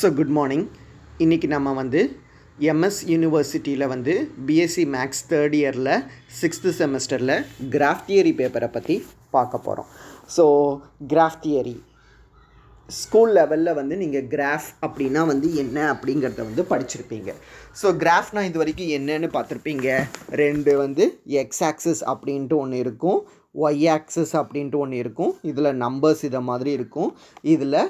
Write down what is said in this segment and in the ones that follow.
So good morning இன்றைக்கி நம்ம வந்து எம்எஸ் யூனிவர்சிட்டியில் வந்து பிஎஸ்சி மேக்ஸ் தேர்ட் இயரில் சிக்ஸ்த்து செமஸ்டரில் கிராஃப் தியரி பேப்பரை பற்றி பார்க்க போகிறோம் ஸோ கிராஃப் தியரி ஸ்கூல் லெவலில் வந்து நீங்கள் கிராஃப் அப்படின்னா வந்து என்ன அப்படிங்கிறத வந்து படிச்சிருப்பீங்க ஸோ கிராஃப்னால் இது வரைக்கும் என்னென்னு பார்த்துருப்பீங்க ரெண்டு வந்து எக்ஸ் ஆக்சஸ் அப்படின்ட்டு ஒன்று இருக்கும் ஒய் ஆக்சஸ் அப்படின்ட்டு ஒன்று இருக்கும் இதில் நம்பர்ஸ் இதை மாதிரி இருக்கும் இதில்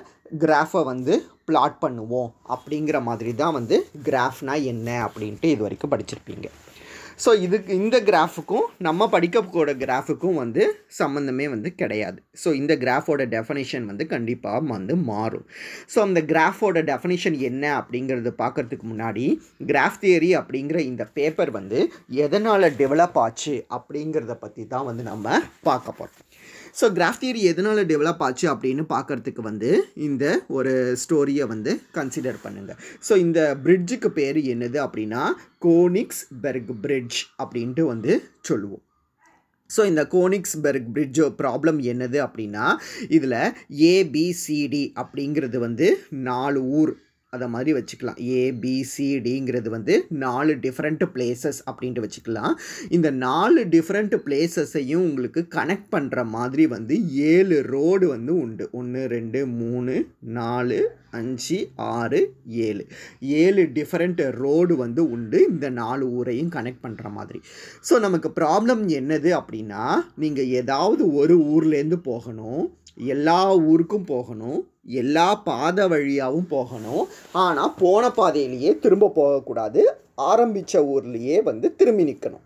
கிராஃபை வந்து பிளாட் பண்ணுவோம் அப்படிங்கிற மாதிரி தான் வந்து கிராஃப்னால் என்ன அப்படின்ட்டு இது வரைக்கும் படிச்சிருப்பீங்க ஸோ இதுக்கு இந்த கிராஃபுக்கும் நம்ம படிக்க போகிற கிராஃபுக்கும் வந்து சம்மந்தமே வந்து கிடையாது ஸோ இந்த கிராஃபோட டெஃபனேஷன் வந்து கண்டிப்பாக வந்து மாறும் ஸோ அந்த கிராஃபோட டெஃபனேஷன் என்ன அப்படிங்கிறது பார்க்குறதுக்கு முன்னாடி கிராஃப் தியரி அப்படிங்கிற இந்த பேப்பர் வந்து எதனால் டெவலப் ஆச்சு அப்படிங்கிறத பற்றி தான் வந்து நம்ம பார்க்க போகிறோம் ஸோ கிராஃப் தியரி எதனால் டெவலப் ஆச்சு அப்படின்னு பார்க்குறதுக்கு வந்து இந்த ஒரு ஸ்டோரியை வந்து கன்சிடர் பண்ணுங்கள் ஸோ இந்த பிரிட்ஜுக்கு பேர் என்னது அப்படின்னா கோனிக்ஸ் பெர்க் பிரிட்ஜ் அப்படின்ட்டு வந்து சொல்லுவோம் ஸோ இந்த கோனிக்ஸ் பெர்க் பிரிட்ஜ் ப்ராப்ளம் என்னது அப்படின்னா இதில் ஏபிசிடி அப்படிங்கிறது வந்து நாலு ஊர் அதை மாதிரி வச்சுக்கலாம் ஏபிசிடிங்கிறது வந்து நாலு டிஃப்ரெண்ட் பிளேசஸ் அப்படின்ட்டு வச்சுக்கலாம் இந்த நாலு டிஃப்ரெண்ட் பிளேசஸையும் உங்களுக்கு கனெக்ட் பண்ணுற மாதிரி வந்து ஏழு ரோடு வந்து உண்டு ஒன்று ரெண்டு மூணு நாலு அஞ்சு ஆறு ஏழு ஏழு டிஃப்ரெண்ட் ரோடு வந்து உண்டு இந்த நாலு ஊரையும் கனெக்ட் பண்ணுற மாதிரி ஸோ நமக்கு ப்ராப்ளம் என்னது அப்படின்னா நீங்கள் ஏதாவது ஒரு ஊர்லேருந்து போகணும் எல்லா ஊருக்கும் போகணும் எல்லா பாதை வழியாகவும் போகணும் ஆனால் போன பாதையிலேயே திரும்ப போகக்கூடாது ஆரம்பித்த ஊர்லேயே வந்து திரும்பி நிற்கணும்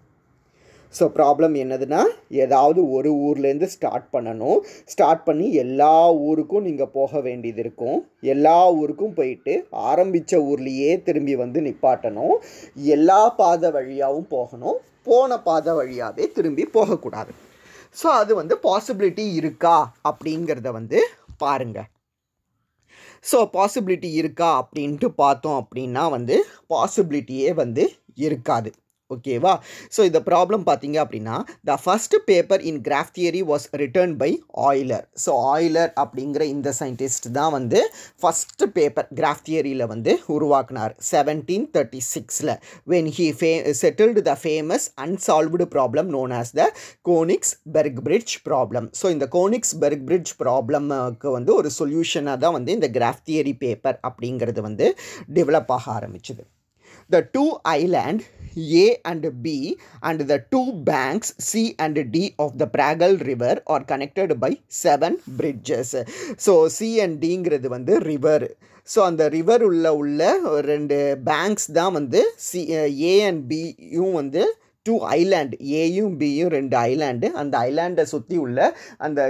ஸோ ப்ராப்ளம் என்னதுன்னா ஏதாவது ஒரு ஊர்லேருந்து ஸ்டார்ட் பண்ணணும் ஸ்டார்ட் பண்ணி எல்லா ஊருக்கும் நீங்கள் போக வேண்டியது இருக்கும் எல்லா ஊருக்கும் போயிட்டு ஆரம்பித்த ஊர்லேயே திரும்பி வந்து நிப்பாட்டணும் எல்லா பாதை வழியாகவும் போகணும் போன பாதை வழியாகவே திரும்பி போகக்கூடாது ஸோ அது வந்து பாசிபிலிட்டி இருக்கா அப்படிங்கிறத வந்து பாருங்கள் ஸோ பாசிபிலிட்டி இருக்கா அப்படின்ட்டு பார்த்தோம் அப்படின்னா வந்து பாசிபிலிட்டியே வந்து இருக்காது ஓகேவா ஸோ இந்த ப்ராப்ளம் பார்த்தீங்க அப்படின்னா the first paper in graph theory was written by Euler so Euler அப்படிங்கிற இந்த சயின்டிஸ்ட் தான் வந்து ஃபஸ்ட்டு பேப்பர் கிராஃப் தியரியில் வந்து உருவாக்குனார் செவன்டீன் தேர்ட்டி சிக்ஸில் வென் ஹீ ஃபே settled the famous unsolved problem known as the Konigsberg bridge problem so இந்த கோனிக்ஸ் பெர்க் பிரிட்ஜ் ப்ராப்ளமுக்கு வந்து ஒரு சொல்யூஷனாக தான் வந்து இந்த கிராஃப் தியரி பேப்பர் அப்படிங்கிறது வந்து டெவலப் ஆக ஆரம்பிச்சது the two island A and B and the two banks C and D of the Pragal River are connected by seven bridges. So C and டிங்கிறது வந்து ரிவர் ஸோ அந்த river உள்ள உள்ள ரெண்டு பேங்க்ஸ் தான் வந்து சி ஏ அண்ட் பியும் வந்து டூ ஐலாண்டு ஏயும் பியும் ரெண்டு ஐலாண்டு அந்த ஐலாண்டை சுற்றி உள்ள அந்த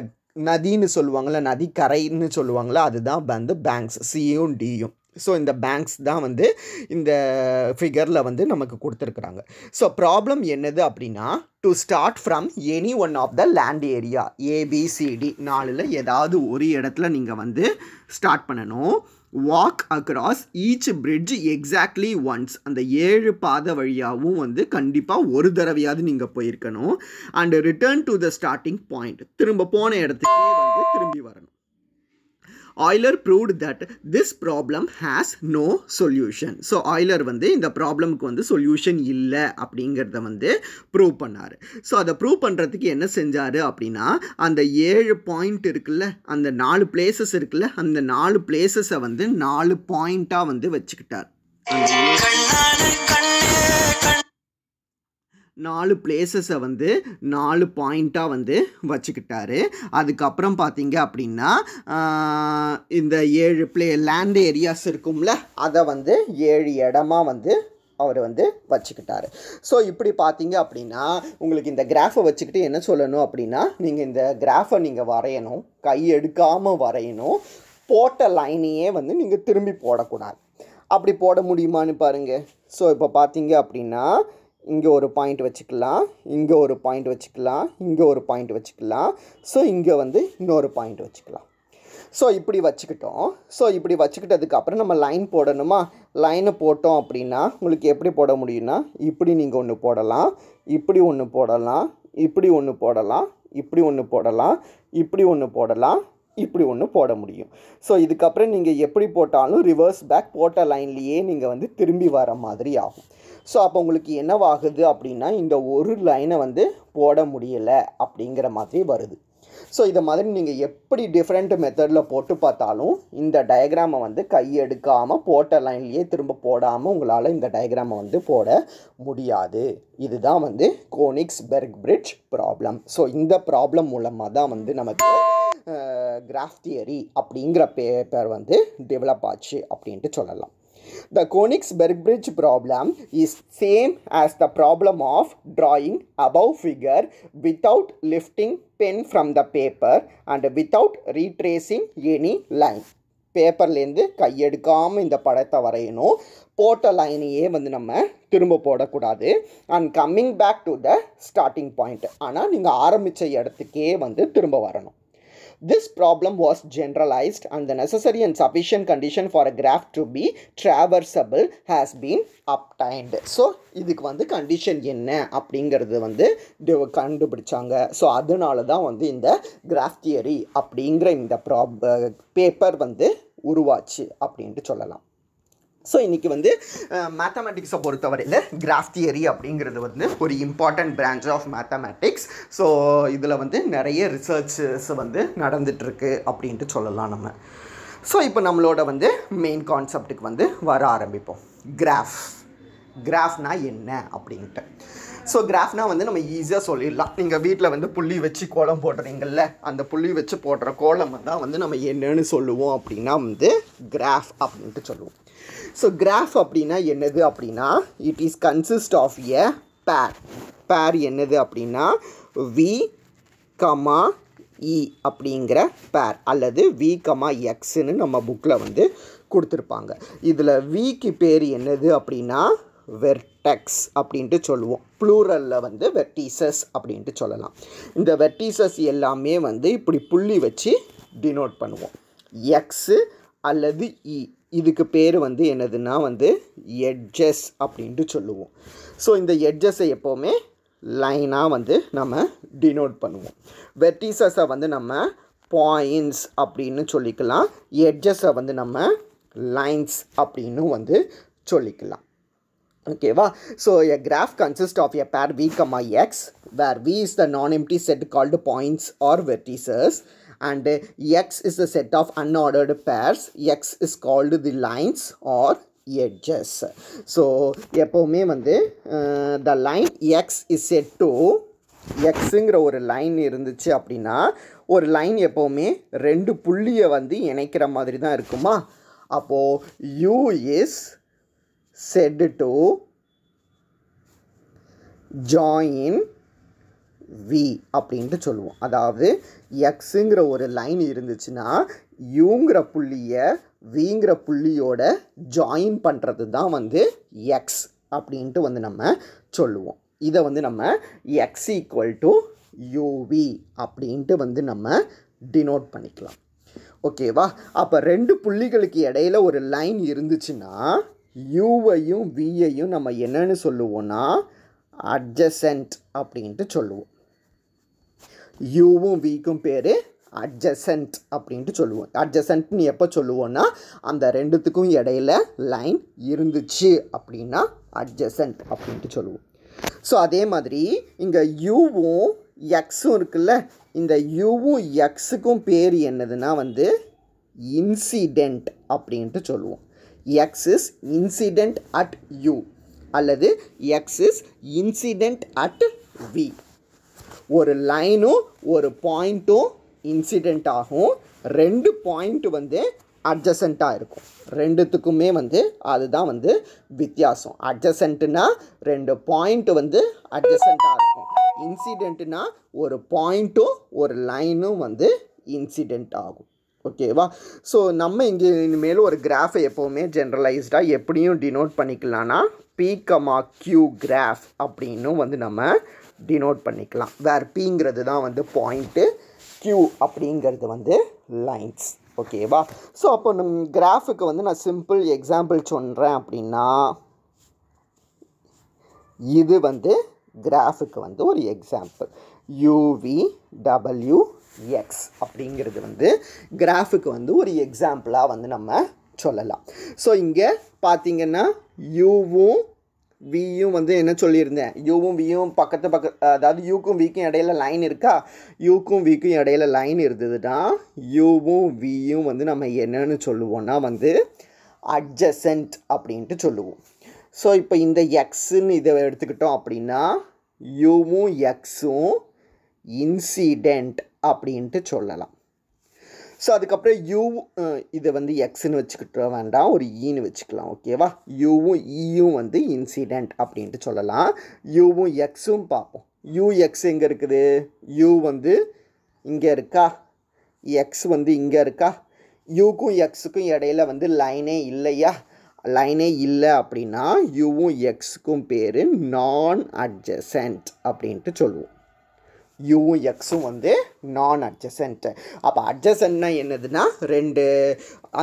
நதின்னு சொல்லுவாங்கள்ல நதிக்கரைன்னு சொல்லுவாங்களா அதுதான் வந்து பேங்க்ஸ் சியும் டியும் ஸோ இந்த பேங்க்ஸ் தான் வந்து இந்த ஃபிகரில் வந்து நமக்கு கொடுத்துருக்குறாங்க ஸோ ப்ராப்ளம் என்னது அப்படின்னா to start from any one of the land area ABCD நாளில் ஏதாவது ஒரு இடத்துல நீங்கள் வந்து ஸ்டார்ட் பண்ணணும் walk across each bridge exactly once அந்த ஏழு பாத வழியாகவும் வந்து கண்டிப்பாக ஒரு தடவையாவது நீங்கள் போயிருக்கணும் and return to the starting point திரும்ப போன இடத்துக்கே வந்து திரும்பி வரணும் Euler proved that this problem has no solution so Euler வந்து இந்த ப்ராப்ளமுக்கு வந்து சொல்யூஷன் இல்லை அப்படிங்கிறத வந்து ப்ரூவ் பண்ணார் ஸோ அதை ப்ரூவ் பண்ணுறதுக்கு என்ன செஞ்சார் அப்படின்னா அந்த ஏழு பாயிண்ட் இருக்குல்ல அந்த நாலு பிளேசஸ் இருக்குல்ல அந்த நாலு பிளேசஸை வந்து நாலு பாயிண்ட்டாக வந்து வச்சுக்கிட்டார் நாலு பிளேசஸை வந்து நாலு பாயிண்ட்டாக வந்து வச்சுக்கிட்டாரு அதுக்கப்புறம் பார்த்தீங்க அப்படின்னா இந்த ஏழு பிளே லேண்ட் ஏரியாஸ் இருக்கும்ல அதை வந்து ஏழு இடமா வந்து அவர் வந்து வச்சுக்கிட்டாரு ஸோ இப்படி பார்த்தீங்க அப்படின்னா உங்களுக்கு இந்த கிராஃபை வச்சுக்கிட்டு என்ன சொல்லணும் அப்படின்னா நீங்கள் இந்த கிராஃபை நீங்கள் வரையணும் கை எடுக்காமல் வரையணும் போட்ட லைனையே வந்து நீங்கள் திரும்பி போடக்கூடாது அப்படி போட முடியுமான்னு பாருங்கள் ஸோ இப்போ பார்த்தீங்க அப்படின்னா இங்கே ஒரு பாயிண்ட் வச்சுக்கலாம் இங்கே ஒரு பாயிண்ட் வச்சுக்கலாம் இங்கே ஒரு பாயிண்ட் வச்சுக்கலாம் ஸோ இங்கே வந்து இன்னொரு பாயிண்ட் வச்சுக்கலாம் ஸோ இப்படி வச்சுக்கிட்டோம் ஸோ இப்படி வச்சுக்கிட்டதுக்கப்புறம் நம்ம லைன் போடணுமா லைனை போட்டோம் அப்படின்னா உங்களுக்கு எப்படி போட முடியும்னா இப்படி நீங்கள் ஒன்று போடலாம் இப்படி ஒன்று போடலாம் இப்படி ஒன்று போடலாம் இப்படி ஒன்று போடலாம் இப்படி ஒன்று போடலாம் இப்படி ஒன்று போட முடியும் ஸோ இதுக்கப்புறம் நீங்கள் எப்படி போட்டாலும் ரிவர்ஸ் பேக் போட்ட லைன்லேயே நீங்கள் வந்து திரும்பி வர மாதிரி ஆகும் ஸோ அப்போ உங்களுக்கு என்னவாகுது அப்படின்னா இந்த ஒரு லைனை வந்து போட முடியலை அப்படிங்கிற மாதிரி வருது ஸோ இதை மாதிரி நீங்கள் எப்படி டிஃப்ரெண்ட் மெத்தடில் போட்டு பார்த்தாலும் இந்த டயக்ராமை வந்து கையெடுக்காமல் போட்ட லைன்லேயே திரும்ப போடாமல் உங்களால் இந்த டயக்ராமை வந்து போட முடியாது இதுதான் வந்து Konigsberg bridge problem so இந்த ப்ராப்ளம் மூலமாக தான் வந்து நமக்கு கிராஃப் தியரி அப்படிங்கிற பேப்பர் வந்து டெவலப் ஆச்சு அப்படின்ட்டு சொல்லலாம் The Konigsberg-Bridge problem is same as the problem of drawing above figure without lifting pen from the paper and without retracing any line. பேப்பர்லேருந்து கையெடுக்காமல் இந்த படத்தை வரையணும் போட்ட லைனையே வந்து நம்ம திரும்ப போடக்கூடாது and coming back to the starting point ஆனால் நீங்கள் ஆரம்பித்த இடத்துக்கே வந்து திரும்ப வரணும் This problem was generalized and the necessary and sufficient condition for a graph to be traversable has been obtained. so இதுக்கு வந்து கண்டிஷன் என்ன அப்படிங்கிறது வந்து கண்டுபிடிச்சாங்க ஸோ அதனால தான் வந்து இந்த கிராஃப் தியரி அப்படிங்கிற இந்த ப்ராப் பேப்பர் வந்து உருவாச்சு அப்படின்ட்டு சொல்லலாம் ஸோ இன்றைக்கி வந்து மேத்தமேட்டிக்ஸை பொறுத்தவரையில் கிராஃப் தியரி அப்படிங்கிறது வந்து ஒரு important branch of mathematics so இதில் வந்து நிறைய ரிசர்ச்சஸ் வந்து நடந்துகிட்ருக்கு அப்படின்ட்டு சொல்லலாம் நம்ம ஸோ இப்போ நம்மளோட வந்து மெயின் கான்செப்டுக்கு வந்து வர ஆரம்பிப்போம் கிராஃப் கிராஃப்னா என்ன அப்படின்ட்டு ஸோ கிராஃப்னா வந்து நம்ம ஈஸியாக சொல்லிடலாம் நீங்கள் வீட்டில் வந்து புள்ளி வச்சு கோலம் போடுறீங்கல்ல அந்த புள்ளி வச்சு போடுற கோலம் தான் வந்து நம்ம என்னன்னு சொல்லுவோம் அப்படின்னா வந்து கிராஃப் அப்படின்ட்டு சொல்லுவோம் ஸோ கிராஃப் அப்படின்னா என்னது அப்படின்னா it is consist of a pair pair என்னது அப்படின்னா வி கமா இ அப்படிங்கிற பேர் அல்லது வி கமா எக்ஸ்ன்னு நம்ம புக்கில் வந்து கொடுத்துருப்பாங்க இதில் விக்கு பேர் என்னது அப்படின்னா வெர்டெக்ஸ் அப்படின்ட்டு சொல்லுவோம் ப்ளூரலில் வந்து வெர்டீசஸ் அப்படின்ட்டு சொல்லலாம் இந்த வெர்டீசஸ் எல்லாமே வந்து இப்படி புள்ளி வச்சு டினோட் பண்ணுவோம் எக்ஸு அல்லது இ e. இதுக்கு பேர் வந்து என்னதுன்னா வந்து எட்ஜஸ் அப்படின்ட்டு சொல்லுவோம் ஸோ இந்த எட்ஜஸை எப்போவுமே லைனாக வந்து நம்ம டினோட் பண்ணுவோம் வெர்டீசஸை வந்து நம்ம பாயிண்ட்ஸ் அப்படின்னு சொல்லிக்கலாம் எட்ஜஸை வந்து நம்ம லைன்ஸ் அப்படின்னு வந்து சொல்லிக்கலாம் okay so a graph consists of a pair v comma x where v is the non-empty set called points or vertices and x is the set of unordered pairs x is called the lines or edges so எப்பவுமே வந்து the line x is set to எக்ஸுங்கிற ஒரு line இருந்துச்சு அப்படின்னா ஒரு line எப்போவுமே ரெண்டு புள்ளியை வந்து இணைக்கிற மாதிரி தான் இருக்குமா அப்போது u is said to join v அப்படின்ட்டு சொல்லுவோம் அதாவது எக்ஸுங்கிற ஒரு லைன் இருந்துச்சுன்னா யூங்கிற புள்ளியை விங்கிற புள்ளியோட ஜாயின் பண்ணுறது தான் வந்து எக்ஸ் அப்படின்ட்டு வந்து நம்ம சொல்லுவோம் இதை வந்து நம்ம எக்ஸ் ஈக்குவல் டு யூவி அப்படின்ட்டு வந்து நம்ம டினோட் பண்ணிக்கலாம் ஓகேவா அப்போ ரெண்டு புள்ளிகளுக்கு இடையில ஒரு லைன் இருந்துச்சுன்னா யூவையும் வியையும் நம்ம என்னென்னு சொல்லுவோம்னா அட்ஜசன்ட் அப்படின்ட்டு சொல்லுவோம் யூவும் விக்கும் பேர் அட்ஜசன்ட் அப்படின்ட்டு சொல்லுவோம் அட்ஜசன்ட்னு எப்போ சொல்லுவோன்னா அந்த ரெண்டுத்துக்கும் இடையில லைன் இருந்துச்சு அப்படின்னா அட்ஜசன்ட் அப்படின்ட்டு சொல்லுவோம் ஸோ அதே மாதிரி இங்கே யூவும் எக்ஸும் இருக்குல்ல இந்த யூவும் எக்ஸுக்கும் பேர் என்னதுன்னா வந்து இன்சிடெண்ட் அப்படின்ட்டு சொல்லுவோம் x is incident at u அல்லது x is incident at v ஒரு லைனும் ஒரு பாயிண்ட்டும் இன்சிடெண்ட் ஆகும் ரெண்டு பாயிண்ட் வந்து அட்ஜசண்ட்டாக இருக்கும் ரெண்டுத்துக்குமே வந்து அதுதான் வந்து வித்தியாசம் அட்ஜசண்ட்டுனா ரெண்டு பாயிண்ட் வந்து அட்ஜசண்ட்டாக இருக்கும் இன்சிடெண்ட்டுனா ஒரு பாயிண்ட்டும் ஒரு லைனும் வந்து இன்சிடெண்ட் ஆகும் ஓகேவா ஸோ நம்ம இங்கே இனிமேல் ஒரு கிராஃபை எப்போவுமே ஜென்ரலைஸ்டாக எப்படியும் டினோட் பண்ணிக்கலாம்னா பிகமா கியூ கிராஃப் அப்படின்னு வந்து நம்ம டினோட் பண்ணிக்கலாம் வேறு பிங்கிறது தான் வந்து பாயிண்ட்டு கியூ அப்படிங்கிறது வந்து லைன்ஸ் ஓகேவா ஸோ அப்போ நம் கிராஃபுக்கு வந்து நான் சிம்பிள் எக்ஸாம்பிள் சொல்கிறேன் அப்படின்னா இது வந்து கிராஃபுக்கு வந்து ஒரு எக்ஸாம்பிள் யூவி டபிள்யூ எக்ஸ் அப்படிங்கிறது வந்து கிராஃபுக்கு வந்து ஒரு எக்ஸாம்பிளாக வந்து நம்ம சொல்லலாம் ஸோ இங்கே பார்த்தீங்கன்னா யூவும் வியும் வந்து என்ன சொல்லியிருந்தேன் யூவும் வியும் பக்கத்து பக்க அதாவது யூக்கும் விக்கும் இடையில லைன் இருக்கா யூக்கும் விக்கும் இடையில லைன் இருந்ததுன்னா யூவும் வியும் வந்து நம்ம என்னன்னு சொல்லுவோம்னா வந்து அட்ஜசன்ட் அப்படின்ட்டு சொல்லுவோம் ஸோ இப்போ இந்த எக்ஸுன்னு இதை எடுத்துக்கிட்டோம் அப்படின்னா யூவும் எக்ஸும் இன்சிடெண்ட் அப்படின்ட்டு சொல்லலாம் ஸோ அதுக்கப்புறம் யூ இதை வந்து எக்ஸ்னு வச்சுக்கிட்டு வேண்டாம் ஒரு ஈன்னு e வச்சுக்கலாம் ஓகேவா யூவும் ஈயும் e வந்து இன்சிடெண்ட் அப்படின்ட்டு சொல்லலாம் யூவும் எக்ஸும் பார்ப்போம் யூ எக்ஸ் எங்கே இருக்குது யூ வந்து இங்கே இருக்கா எக்ஸ் வந்து இங்கே இருக்கா யூக்கும் எக்ஸுக்கும் இடையில வந்து லைனே இல்லையா லைனே இல்லை அப்படின்னா யூவும் எக்ஸுக்கும் பேர் நான் அட்ஜசன்ட் அப்படின்ட்டு சொல்லுவோம் யூவும் எக்ஸும் வந்து நான் அட்ஜசன்ட்டு அப்போ அட்ஜசன்னா என்னதுன்னா ரெண்டு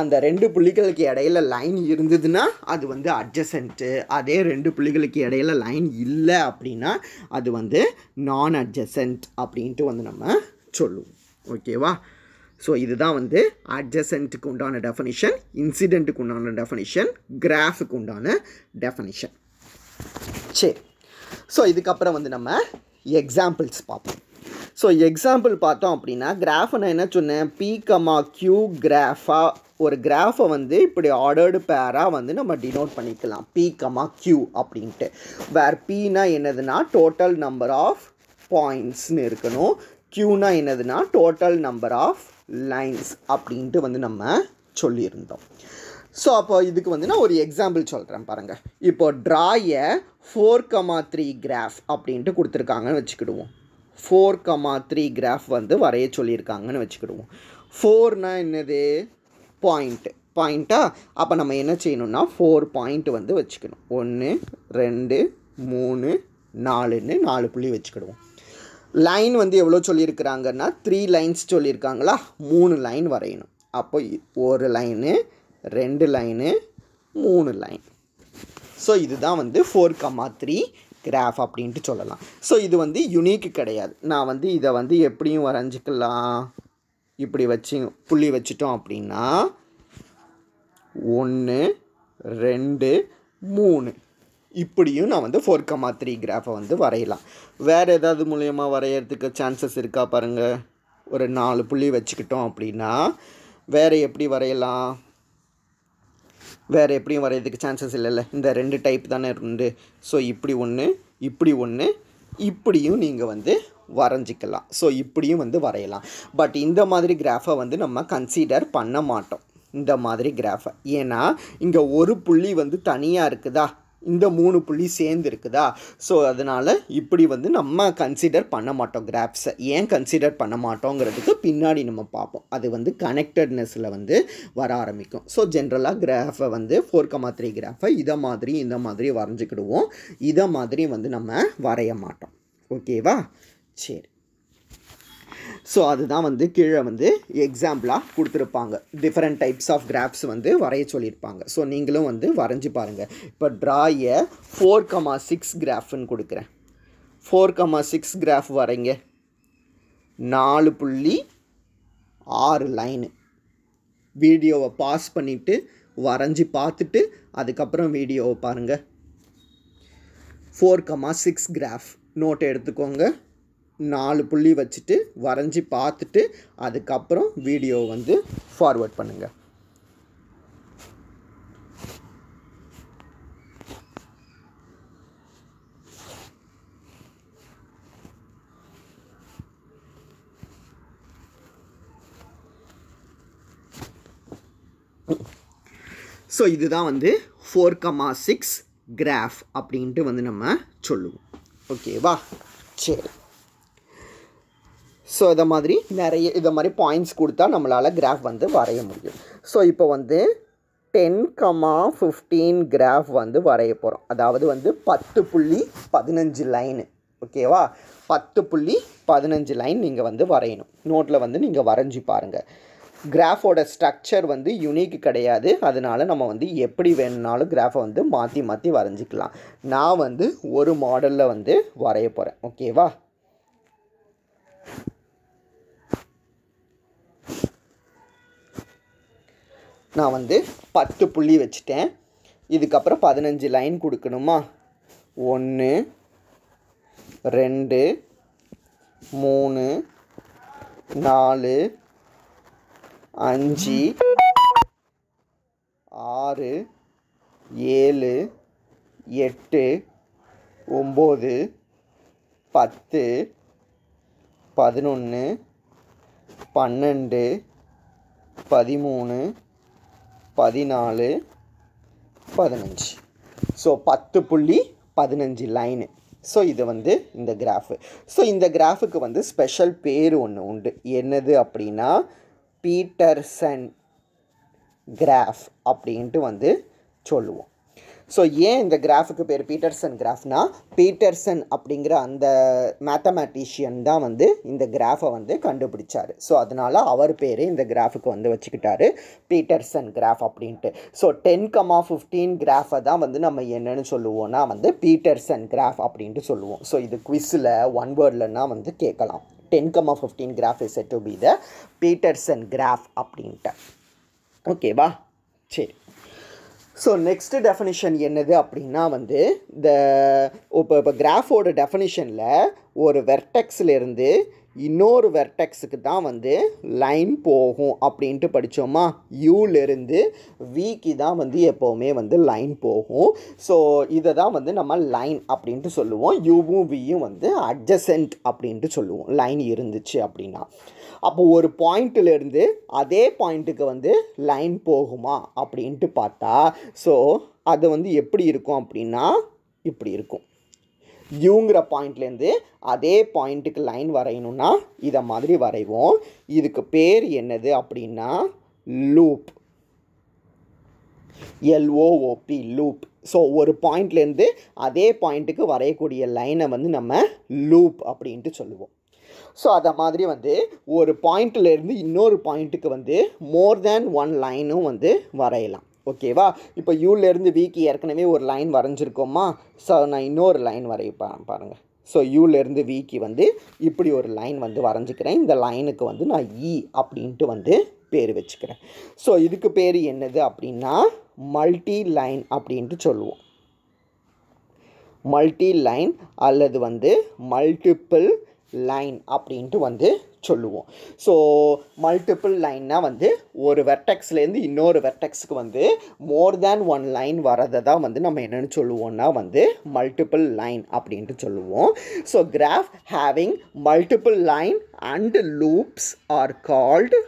அந்த ரெண்டு புள்ளிகளுக்கு இடையில லைன் இருந்ததுன்னா அது வந்து அட்ஜசன்ட்டு அதே ரெண்டு புள்ளிகளுக்கு இடையில லைன் இல்லை அப்படின்னா அது வந்து நான் அட்ஜசன்ட் அப்படின்ட்டு வந்து நம்ம சொல்லுவோம் ஓகேவா ஸோ இதுதான் வந்து அட்ஜசன்ட்டுக்கு உண்டான டெஃபனிஷன் இன்சிடெண்ட்டுக்கு உண்டான டெஃபனிஷன் கிராஃபுக்கு உண்டான டெஃபனிஷன் சரி ஸோ இதுக்கப்புறம் வந்து நம்ம எக்ஸாம்பிள்ஸ் பார்ப்போம் ஸோ எக்ஸாம்பிள் பார்த்தோம் அப்படின்னா கிராஃபை நான் என்ன சொன்னேன் கமா கியூ கிராஃபாக ஒரு கிராஃபை வந்து இப்படி ஆர்டர்டு பேராக வந்து நம்ம டினோட் பண்ணிக்கலாம் பி கமா கியூ அப்படின்ட்டு வேர் பீனா என்னதுன்னா டோட்டல் நம்பர் ஆஃப் பாயிண்ட்ஸ்னு இருக்கணும் கியூனா என்னதுன்னா டோட்டல் நம்பர் ஆஃப் லைன்ஸ் அப்படின்ட்டு வந்து நம்ம சொல்லியிருந்தோம் ஸோ அப்போ இதுக்கு வந்து நான் ஒரு எக்ஸாம்பிள் சொல்கிறேன் பாருங்கள் இப்போ ட்ராயை ஃபோர் கமா த்ரீ கிராஃப் அப்படின்ட்டு கொடுத்துருக்காங்கன்னு வச்சுக்கிடுவோம் ஃபோர் கமா த்ரீ கிராஃப் வந்து வரைய சொல்லியிருக்காங்கன்னு வச்சுக்கிடுவோம் ஃபோர்னால் என்னது பாயிண்ட்டு பாயிண்ட்டா அப்போ நம்ம என்ன செய்யணும்னா ஃபோர் பாயிண்ட் வந்து வச்சுக்கணும் ஒன்று ரெண்டு மூணு நாலுன்னு நாலு புள்ளி வச்சுக்கிடுவோம் லைன் வந்து எவ்வளோ சொல்லியிருக்கிறாங்கன்னா த்ரீ லைன்ஸ் சொல்லியிருக்காங்களா மூணு லைன் வரையணும் அப்போ ஒரு லைனு ரெண்டு லைனு மூணு லைன் ஸோ இதுதான் வந்து ஃபோர் கமா த்ரீ கிராஃப் அப்படின்ட்டு சொல்லலாம் ஸோ இது வந்து யுனீக்கு கிடையாது நான் வந்து இதை வந்து எப்படியும் வரைஞ்சிக்கலாம் இப்படி வச்சு புள்ளி வச்சிட்டோம் அப்படின்னா ஒன்று ரெண்டு மூணு இப்படியும் நான் வந்து ஃபோர் கமா த்ரீ கிராஃபை வந்து வரையலாம் வேறு ஏதாவது மூலியமாக வரைகிறதுக்கு சான்சஸ் இருக்கா பாருங்கள் ஒரு நாலு புள்ளி வச்சுக்கிட்டோம் அப்படின்னா வேறு எப்படி வரையலாம் வேறு எப்படியும் வரையிறதுக்கு சான்சஸ் இல்லைல்ல இந்த ரெண்டு டைப் தானே இருந்து ஸோ இப்படி ஒன்று இப்படி ஒன்று இப்படியும் நீங்கள் வந்து வரைஞ்சிக்கலாம் ஸோ இப்படியும் வந்து வரையலாம் பட் இந்த மாதிரி கிராஃபை வந்து நம்ம கன்சிடர் பண்ண மாட்டோம் இந்த மாதிரி கிராஃபை ஏன்னா இங்கே ஒரு புள்ளி வந்து தனியாக இருக்குதா இந்த மூணு புள்ளி சேர்ந்து இருக்குதா ஸோ அதனால் இப்படி வந்து நம்ம கன்சிடர் பண்ண மாட்டோம் கிராஃப்ஸை ஏன் கன்சிடர் பண்ண மாட்டோங்கிறதுக்கு பின்னாடி நம்ம பார்ப்போம் அது வந்து கனெக்டட்னஸில் வந்து வர ஆரம்பிக்கும் ஸோ ஜென்ரலாக கிராஃபை வந்து ஃபோர் கமா த்ரீ கிராஃபை இதை மாதிரி இந்த மாதிரி வரைஞ்சிக்கிடுவோம் இதை மாதிரி வந்து நம்ம வரைய மாட்டோம் ஓகேவா சரி ஸோ அதுதான் வந்து கீழே வந்து எக்ஸாம்பிளாக கொடுத்துருப்பாங்க டிஃப்ரெண்ட் டைப்ஸ் ஆஃப் கிராஃப்ஸ் வந்து வரைய சொல்லியிருப்பாங்க ஸோ நீங்களும் வந்து வரைஞ்சி பாருங்கள் இப்போ ட்ராய ஃபோர் கமா சிக்ஸ் கிராஃப்னு கொடுக்குறேன் ஃபோர் கமா சிக்ஸ் கிராஃப் வரைங்க நாலு புள்ளி ஆறு லைனு வீடியோவை பாஸ் பண்ணிவிட்டு வரைஞ்சி பார்த்துட்டு அதுக்கப்புறம் வீடியோவை பாருங்கள் four comma six graph note எடுத்துக்கோங்க நாலு புள்ளி வச்சுட்டு வரைஞ்சி பார்த்துட்டு அதுக்கப்புறம் வீடியோ வந்து ஃபார்வேர்ட் பண்ணுங்கள் ஸோ இதுதான் வந்து ஃபோர் கமா சிக்ஸ் கிராஃப் அப்படின்ட்டு வந்து நம்ம சொல்லுவோம் ஓகேவா சரி ஸோ இதை மாதிரி நிறைய இதை மாதிரி பாயிண்ட்ஸ் கொடுத்தா நம்மளால் கிராஃப் வந்து வரைய முடியும் ஸோ இப்போ வந்து டென் கமா ஃபிஃப்டீன் கிராஃப் வந்து வரைய போகிறோம் அதாவது வந்து பத்து புள்ளி பதினஞ்சு லைனு ஓகேவா பத்து புள்ளி பதினஞ்சு லைன் நீங்கள் வந்து வரையணும் நோட்டில் வந்து நீங்கள் வரைஞ்சி பாருங்கள் கிராஃபோட ஸ்ட்ரக்சர் வந்து யூனிக் கிடையாது அதனால் நம்ம வந்து எப்படி வேணும்னாலும் கிராஃபை வந்து மாற்றி மாற்றி வரைஞ்சிக்கலாம் நான் வந்து ஒரு மாடலில் வந்து வரைய போகிறேன் ஓகேவா நான் வந்து பத்து புள்ளி வச்சுட்டேன் இதுக்கப்புறம் பதினஞ்சு லைன் கொடுக்கணுமா ஒன்று ரெண்டு மூணு நாலு அஞ்சு ஆறு ஏழு எட்டு ஒம்பது பத்து பதினொன்று பன்னெண்டு பதிமூணு பதினாலு பதினஞ்சு ஸோ பத்து புள்ளி பதினஞ்சு லைனு ஸோ இது வந்து இந்த கிராஃபு ஸோ இந்த கிராஃபுக்கு வந்து ஸ்பெஷல் பேர் ஒன்று உண்டு என்னது அப்படின்னா பீட்டர்சன் கிராஃப் அப்படின்ட்டு வந்து சொல்லுவோம் ஸோ ஏன் இந்த கிராஃபுக்கு பேர் பீட்டர்சன் கிராஃப்னா பீட்டர்சன் அப்படிங்கிற அந்த மேத்தமேட்டிஷியன் தான் வந்து இந்த கிராஃபை வந்து கண்டுபிடிச்சார் ஸோ அதனால் அவர் பேர் இந்த கிராஃபுக்கு வந்து வச்சுக்கிட்டாரு பீட்டர்சன் கிராஃப் அப்படின்ட்டு ஸோ டென் கமா ஃபிஃப்டீன் கிராஃபை தான் வந்து நம்ம என்னென்னு சொல்லுவோம்னா வந்து பீட்டர்சன் கிராஃப் அப்படின்ட்டு சொல்லுவோம் ஸோ இது குவிஸில் ஒன் வேர்டில்னா வந்து கேட்கலாம் ten comma fifteen graph is said to be the Petersen graph அப்படின்ட்டு ஓகேவா சரி ஸோ நெக்ஸ்ட் டெஃபனிஷன் என்னது அப்படின்னா வந்து இந்த இப்போ இப்போ கிராஃபோட டெஃபனிஷனில் ஒரு வெர்டெக்ஸ்லேருந்து இன்னொரு வெர்டெக்ஸுக்கு தான் வந்து லைன் போகும் அப்படின்ட்டு படித்தோமா யூலேருந்து விக்கு தான் வந்து எப்போவுமே வந்து லைன் போகும் ஸோ இதை தான் வந்து நம்ம லைன் அப்படின்ட்டு சொல்லுவோம் யூவும் வியும் வந்து அட்ஜசன்ட் அப்படின்ட்டு சொல்லுவோம் லைன் இருந்துச்சு அப்படின்னா அப்போ ஒரு பாயிண்ட்டிலேருந்து அதே பாயிண்ட்டுக்கு வந்து லைன் போகுமா அப்படின்ட்டு பார்த்தா ஸோ அது வந்து எப்படி இருக்கும் அப்படின்னா இப்படி இருக்கும் யூங்கிற பாயிண்ட்லேருந்து அதே பாயிண்ட்டுக்கு லைன் வரையணும்னா இதை மாதிரி வரைவோம் இதுக்கு பேர் என்னது அப்படின்னா லூப் எல்ஓஓபி லூப் ஸோ ஒரு பாயிண்ட்லேருந்து அதே பாயிண்ட்டுக்கு வரையக்கூடிய லைனை வந்து நம்ம லூப் அப்படின்ட்டு சொல்லுவோம் ஸோ அதை மாதிரி வந்து ஒரு பாயிண்ட்லேருந்து இன்னொரு பாயிண்ட்டுக்கு வந்து மோர் தேன் ஒன் லைனும் வந்து வரையலாம் ஓகேவா இப்போ யூலேருந்து விக்கு ஏற்கனவே ஒரு லைன் வரைஞ்சிருக்கோமா ஸோ நான் இன்னொரு லைன் வரைப்பேன் பாருங்கள் ஸோ யூலேருந்து விக்கு வந்து இப்படி ஒரு லைன் வந்து வரைஞ்சிக்கிறேன் இந்த லைனுக்கு வந்து நான் இ e அப்படின்ட்டு வந்து பேர் வச்சுக்கிறேன் ஸோ இதுக்கு பேர் என்னது அப்படின்னா மல்டி லைன் அப்படின்ட்டு சொல்லுவோம் மல்டி லைன் அல்லது வந்து மல்டிப்புள் லைன் அப்படின்ட்டு வந்து சொல்லுவோம் ஸோ மல்டிபிள் லைன்னா வந்து ஒரு வெர்டெக்ஸ்லேருந்து இன்னொரு வெர்டெக்ஸுக்கு வந்து மோர் தேன் ஒன் லைன் வரதை தான் வந்து நம்ம என்னென்னு சொல்லுவோம்னா வந்து மல்டிபிள் லைன் அப்படின்ட்டு சொல்லுவோம் so graph having multiple line and loops are called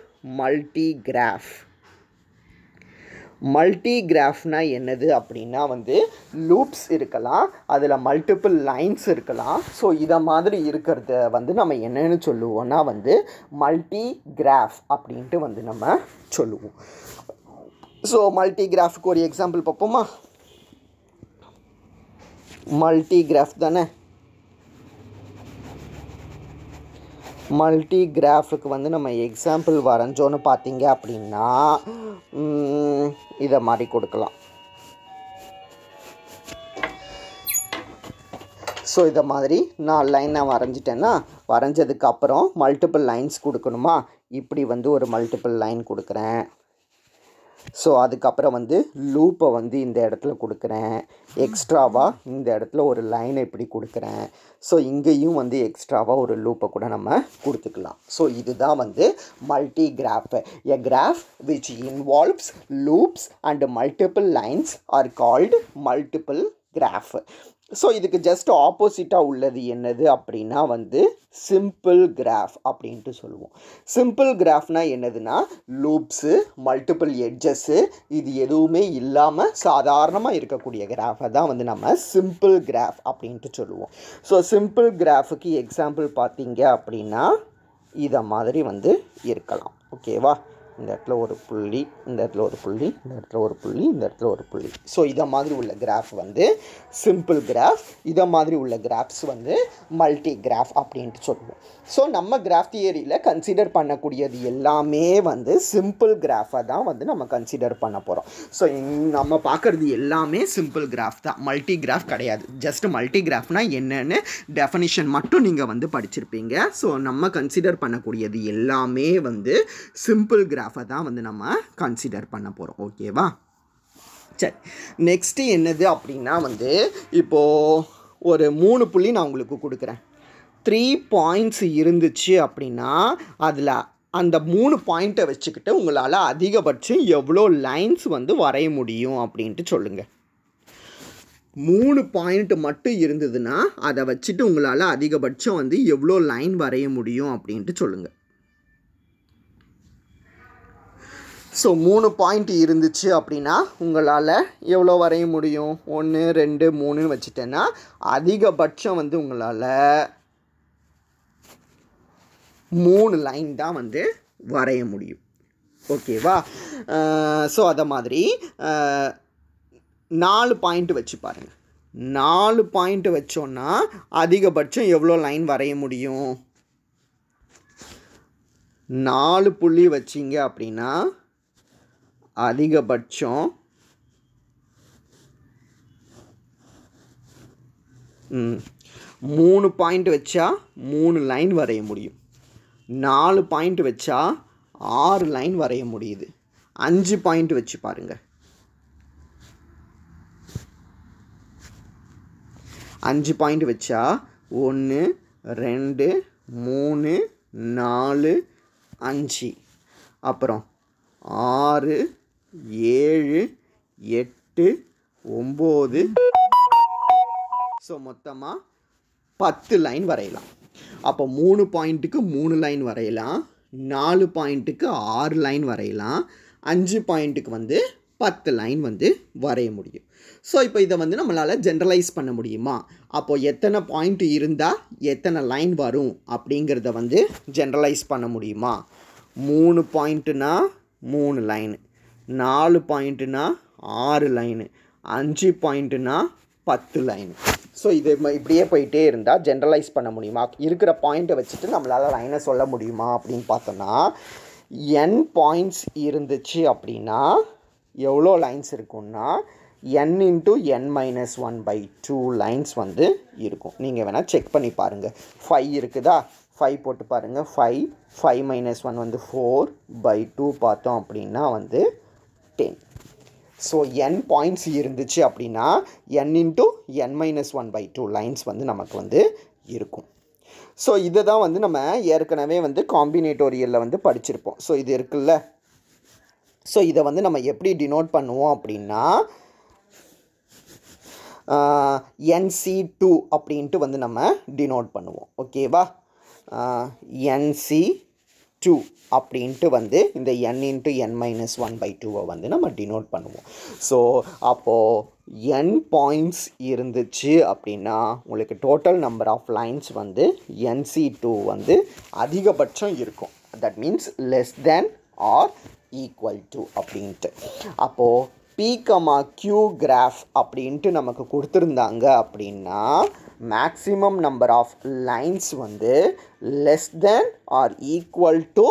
multi graph multi கிராஃப்னால் என்னது அப்படின்னா வந்து லூப்ஸ் இருக்கலாம் அதில் மல்டிப்புள் லைன்ஸ் இருக்கலாம் ஸோ இதை மாதிரி இருக்கிறத வந்து நம்ம என்னென்னு சொல்லுவோம்னா வந்து மல்டி கிராஃப் அப்படின்ட்டு வந்து நம்ம சொல்லுவோம் ஸோ மல்டி கிராஃப்க்கு ஒரு எக்ஸாம்பிள் பார்ப்போமா மல்டி கிராஃப் தானே மல்டி கிராஃபுக்கு வந்து நம்ம எக்ஸாம்பிள் வரைஞ்சோன்னு பார்த்தீங்க அப்படின்னா இதை மாதிரி கொடுக்கலாம் ஸோ இதை மாதிரி நான் லைனை வரைஞ்சிட்டேன்னா வரைஞ்சதுக்கப்புறம் மல்டிப்புள் லைன்ஸ் கொடுக்கணுமா இப்படி வந்து ஒரு மல்டிப்புள் லைன் கொடுக்குறேன் ஸோ அதுக்கப்புறம் வந்து லூப்பை வந்து இந்த இடத்துல கொடுக்குறேன் எக்ஸ்ட்ராவாக இந்த இடத்துல ஒரு லைனை இப்படி கொடுக்குறேன் ஸோ இங்கேயும் வந்து எக்ஸ்ட்ராவாக ஒரு லூப்பை கூட நம்ம கொடுத்துக்கலாம் ஸோ இதுதான் வந்து multi graph a graph which involves loops and multiple lines are called multiple graph so இதுக்கு ஜஸ்ட் ஆப்போசிட்டாக உள்ளது என்னது அப்படின்னா வந்து சிம்பிள் கிராஃப் அப்படின்ட்டு சொல்லுவோம் சிம்பிள் கிராஃப்னால் என்னதுன்னா லூப்ஸு மல்டிபிள் எட்ஜஸ்ஸு இது எதுவுமே இல்லாமல் சாதாரணமாக இருக்கக்கூடிய கிராஃபை தான் வந்து நம்ம சிம்பிள் கிராஃப் அப்படின்ட்டு சொல்லுவோம் ஸோ சிம்பிள் கிராஃபுக்கு எக்ஸாம்பிள் பார்த்தீங்க அப்படின்னா இதை மாதிரி வந்து இருக்கலாம் ஓகேவா இந்த இடத்துல ஒரு புள்ளி இந்த இடத்துல ஒரு புள்ளி இந்த இடத்துல ஒரு புள்ளி இந்த இடத்துல ஒரு புள்ளி ஸோ இதை மாதிரி உள்ள கிராஃப் வந்து சிம்பிள் கிராஃப் இதை மாதிரி உள்ள கிராஃப்ஸ் வந்து மல்டி கிராஃப் அப்படின்ட்டு சொல்லுவோம் ஸோ நம்ம கிராஃப் தியரியில் கன்சிடர் பண்ணக்கூடியது எல்லாமே வந்து சிம்பிள் கிராஃபை தான் வந்து நம்ம கன்சிடர் பண்ண போகிறோம் ஸோ நம்ம பார்க்குறது எல்லாமே சிம்பிள் கிராஃப் தான் மல்டி கிராஃப் கிடையாது ஜஸ்ட் மல்டி கிராஃப்னால் என்னென்னு டெஃபனிஷன் மட்டும் நீங்கள் வந்து படிச்சிருப்பீங்க ஸோ நம்ம கன்சிடர் பண்ணக்கூடியது எல்லாமே வந்து சிம்பிள் கிராஃப் கிராஃபை தான் வந்து நம்ம கன்சிடர் பண்ண போகிறோம் ஓகேவா சரி நெக்ஸ்ட்டு என்னது அப்படின்னா வந்து இப்போது ஒரு மூணு புள்ளி நான் உங்களுக்கு கொடுக்குறேன் த்ரீ பாயிண்ட்ஸ் இருந்துச்சு அப்படின்னா அதில் அந்த மூணு பாயிண்ட்டை வச்சுக்கிட்டு உங்களால் அதிகபட்சம் எவ்வளோ லைன்ஸ் வந்து வரைய முடியும் அப்படின்ட்டு சொல்லுங்கள் மூணு பாயிண்ட் மட்டும் இருந்ததுன்னா அதை வச்சுட்டு உங்களால் அதிகபட்சம் வந்து எவ்வளோ லைன் வரைய முடியும் அப்படின்ட்டு சொல்லுங்கள் ஸோ மூணு பாயிண்ட் இருந்துச்சு அப்படின்னா உங்களால் எவ்வளோ வரைய முடியும் ஒன்று ரெண்டு மூணுன்னு வச்சுட்டேன்னா அதிகபட்சம் வந்து உங்களால் மூணு லைன் தான் வந்து வரைய முடியும் ஓகேவா ஸோ அதை மாதிரி நாலு பாயிண்ட் வச்சு பாருங்கள் நாலு பாயிண்ட் வச்சோன்னா அதிகபட்சம் எவ்வளோ லைன் வரைய முடியும் நாலு புள்ளி வச்சிங்க அப்படின்னா அதிகபட்சம் மூணு பாயிண்ட் வச்சா மூணு லைன் வரைய முடியும் நாலு பாயிண்ட் வச்சா ஆறு லைன் வரைய முடியுது அஞ்சு பாயிண்ட் வச்சு பாருங்கள் அஞ்சு பாயிண்ட் வச்சா ஒன்று ரெண்டு மூணு நாலு அஞ்சு அப்புறம் ஆறு ஏழு எட்டு ஒம்பது ஸோ மொத்தமாக பத்து லைன் வரையலாம் அப்போ மூணு பாயிண்ட்டுக்கு மூணு லைன் வரையலாம் நாலு பாயிண்ட்டுக்கு ஆறு லைன் வரையலாம் அஞ்சு பாயிண்ட்டுக்கு வந்து பத்து லைன் வந்து வரைய முடியும் ஸோ இப்போ இதை வந்து நம்மளால் ஜென்ரலைஸ் பண்ண முடியுமா அப்போது எத்தனை பாயிண்ட் இருந்தால் எத்தனை லைன் வரும் அப்படிங்கிறத வந்து ஜென்ரலைஸ் பண்ண முடியுமா மூணு பாயிண்ட்டுனா மூணு லைனு நாலு பாயிண்ட்டுனா ஆறு லைனு அஞ்சு பாயிண்ட்டுனா பத்து லைன் ஸோ இது இப்படியே போயிட்டே இருந்தால் ஜென்ரலைஸ் பண்ண முடியுமா இருக்கிற பாயிண்ட்டை வச்சுட்டு நம்மளால் லைனை சொல்ல முடியுமா அப்படின்னு பார்த்தோன்னா என் பாயிண்ட்ஸ் இருந்துச்சு அப்படின்னா எவ்வளோ லைன்ஸ் இருக்குன்னா n into n minus one by two lines வந்து இருக்கும் நீங்கள் வேணால் செக் பண்ணி பாருங்கள் ஃபைவ் இருக்குதா ஃபைவ் போட்டு பாருங்கள் ஃபைவ் ஃபைவ் மைனஸ் ஒன் வந்து ஃபோர் பை டூ பார்த்தோம் அப்படின்னா வந்து டென் ஸோ என் பாயிண்ட்ஸ் இருந்துச்சு அப்படின்னா n into n minus one by two lines வந்து நமக்கு வந்து இருக்கும் ஸோ இதை தான் வந்து நம்ம ஏற்கனவே வந்து காம்பினேட்டோரியலில் வந்து படிச்சிருப்போம் ஸோ இது இருக்குல்ல ஸோ இதை வந்து நம்ம எப்படி டினோட் பண்ணுவோம் அப்படின்னா என்சி டூ அப்படின்ட்டு வந்து நம்ம டினோட் பண்ணுவோம் ஓகேவா என்சி டூ அப்படின்ட்டு வந்து இந்த n into n minus one by டூவை வந்து நம்ம டினோட் பண்ணுவோம் ஸோ அப்போது என் பாயிண்ட்ஸ் இருந்துச்சு அப்படின்னா உங்களுக்கு டோட்டல் நம்பர் ஆஃப் லைன்ஸ் வந்து என்சி டூ வந்து அதிகபட்சம் இருக்கும் that means less than or equal to அப்படின்ட்டு அப்போது பி கமா கியூ கிராஃப் அப்படின்ட்டு நமக்கு கொடுத்துருந்தாங்க அப்படின்னா மேக்ஸிமம் நம்பர் ஆஃப் லைன்ஸ் வந்து less than or equal to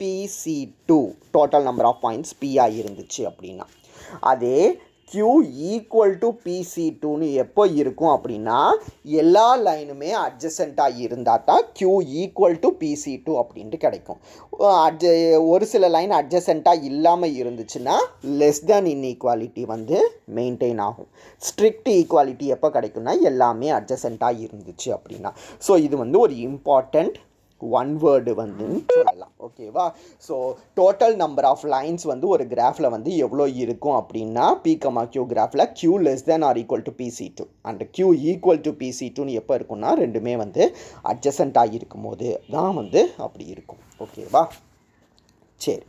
p C two total number of points பிஆ இருந்துச்சு அப்படின்னா அதே க்யூ ஈக்குவல் டு பிசி டூன்னு எப்போ இருக்கும் அப்படின்னா எல்லா லைனுமே அட்ஜசண்ட்டாக இருந்தால் தான் q equal to p C two அப்படின்ட்டு கிடைக்கும் அட்ஜ ஒரு சில லைன் அட்ஜசண்ட்டாக இல்லாமல் இருந்துச்சுன்னா லெஸ் தேன் இன்இக்வாலிட்டி வந்து மெயின்டைன் ஆகும் ஸ்ட்ரிக்ட் ஈக்குவாலிட்டி எப்போ கிடைக்கும்னா எல்லாமே அட்ஜசண்ட்டாக இருந்துச்சு அப்படின்னா ஸோ இது வந்து ஒரு இம்பார்ட்டண்ட் ஒன் வேர்டு வந்து சொல்லலாம் ஓகேவா so total number of lines வந்து ஒரு கிராஃபில் வந்து எவ்வளோ இருக்கும் அப்படின்னா பிகமா கமா கியூ கிராஃபில் q less than or equal to p C two and q equal to p C டூன்னு எப்போ இருக்குன்னா ரெண்டுமே வந்து அட்ஜஸண்ட் இருக்கும் போது தான் வந்து அப்படி இருக்கும் ஓகேவா சரி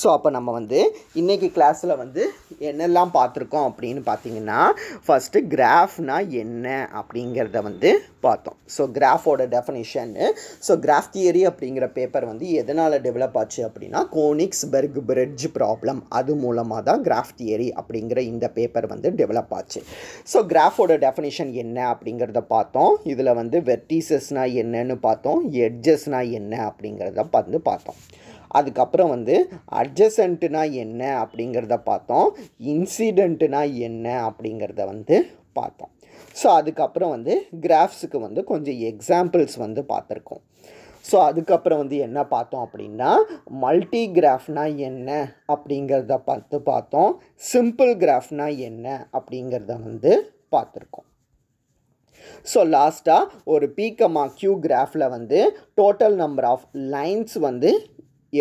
ஸோ அப்போ நம்ம வந்து இன்றைக்கி கிளாஸில் வந்து என்னெல்லாம் பார்த்துருக்கோம் அப்படின்னு பார்த்தீங்கன்னா ஃபஸ்ட்டு கிராஃப்னா என்ன அப்படிங்கிறத வந்து பார்த்தோம் ஸோ கிராஃபோட டெஃபனிஷன்னு ஸோ கிராஃப் தியரி அப்படிங்கிற பேப்பர் வந்து எதனால் டெவலப் ஆச்சு அப்படின்னா கோனிக்ஸ் பெர்க் பிரிட்ஜ் ப்ராப்ளம் அது மூலமாக தான் கிராஃப் தியரி அப்படிங்கிற இந்த பேப்பர் வந்து டெவலப் ஆச்சு ஸோ கிராஃபோட டெஃபனேஷன் என்ன அப்படிங்கிறத பார்த்தோம் இதில் வந்து வெர்டிசஸ்னால் என்னன்னு பார்த்தோம் எட்ஜஸ்னால் என்ன அப்படிங்கிறத வந்து பார்த்தோம் அதுக்கப்புறம் வந்து அட்ஜசண்ட்டுனா என்ன அப்படிங்கிறத பார்த்தோம் இன்சிடெண்ட்டுனா என்ன அப்படிங்கிறத வந்து பார்த்தோம் ஸோ அதுக்கப்புறம் வந்து கிராஃப்ஸுக்கு வந்து கொஞ்சம் எக்ஸாம்பிள்ஸ் வந்து பார்த்துருக்கோம் ஸோ அதுக்கப்புறம் வந்து என்ன பார்த்தோம் அப்படின்னா மல்டி கிராஃப்னா என்ன அப்படிங்கிறத பார்த்து பார்த்தோம் சிம்பிள் கிராஃப்னா என்ன அப்படிங்கிறத வந்து பார்த்துருக்கோம் ஸோ லாஸ்ட்டாக ஒரு பீக்கமாக கியூ கிராஃபில் வந்து டோட்டல் நம்பர் ஆஃப் லைன்ஸ் வந்து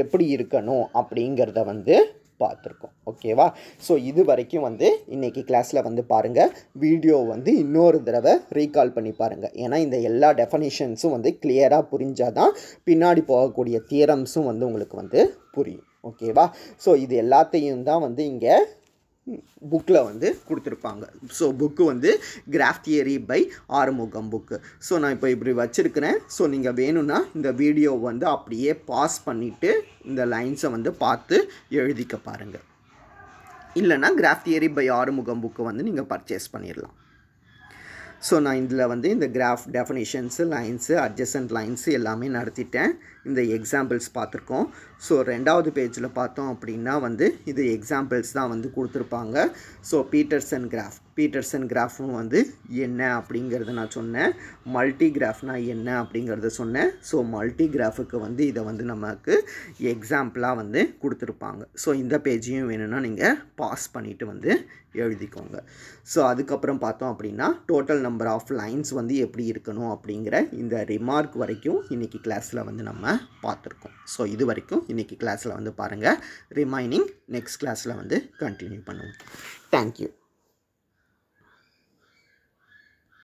எப்படி இருக்கணும் அப்படிங்கிறத வந்து பார்த்துருக்கோம் ஓகேவா ஸோ இது வரைக்கும் வந்து இன்றைக்கி கிளாஸில் வந்து பாருங்கள் வீடியோ வந்து இன்னொரு தடவை ரீகால் பண்ணி பாருங்கள் ஏன்னா இந்த எல்லா டெஃபனிஷன்ஸும் வந்து கிளியராக புரிஞ்சால் தான் பின்னாடி போகக்கூடிய தியரம்ஸும் வந்து உங்களுக்கு வந்து புரியும் ஓகேவா ஸோ இது எல்லாத்தையும் தான் வந்து இங்கே புக்கில் வந்து கொடுத்துருப்பாங்க ஸோ புக்கு வந்து graph theory by Arumugam book so நான் இப்போ இப்படி வச்சுருக்கிறேன் ஸோ நீங்கள் வேணும்னா இந்த வீடியோ வந்து அப்படியே பாஸ் பண்ணிவிட்டு இந்த லைன்ஸை வந்து பார்த்து எழுதிக்க பாருங்கள் இல்லைனா graph theory by Arumugam book வந்து நீங்கள் பர்ச்சேஸ் பண்ணிடலாம் ஸோ நான் இதில் வந்து இந்த graph definitions lines adjacent lines எல்லாமே நடத்திட்டேன் இந்த எக்ஸாம்பிள்ஸ் பார்த்துருக்கோம் ஸோ ரெண்டாவது பேஜில் பார்த்தோம் அப்படின்னா வந்து இது எக்ஸாம்பிள்ஸ் தான் வந்து கொடுத்துருப்பாங்க ஸோ பீட்டர்சன் கிராஃப் பீட்டர்சன் கிராஃபும் வந்து என்ன அப்படிங்கிறத நான் சொன்னேன் மல்டி கிராஃப்னால் என்ன அப்படிங்கிறத சொன்னேன் ஸோ மல்டி கிராஃபுக்கு வந்து இதை வந்து நமக்கு எக்ஸாம்பிளாக வந்து கொடுத்துருப்பாங்க ஸோ இந்த பேஜையும் வேணும்னா நீங்கள் பாஸ் பண்ணிவிட்டு வந்து எழுதிக்கோங்க ஸோ அதுக்கப்புறம் பார்த்தோம் அப்படின்னா டோட்டல் நம்பர் ஆஃப் லைன்ஸ் வந்து எப்படி இருக்கணும் அப்படிங்கிற இந்த ரிமார்க் வரைக்கும் இன்றைக்கி கிளாஸில் வந்து நம்ம பார்த்துருக்கோம் ஸோ இது வரைக்கும் இன்றைக்கி கிளாஸில் வந்து பாருங்கள் ரிமைனிங் நெக்ஸ்ட் கிளாஸில் வந்து கண்டினியூ பண்ணுவோம் தேங்க்யூ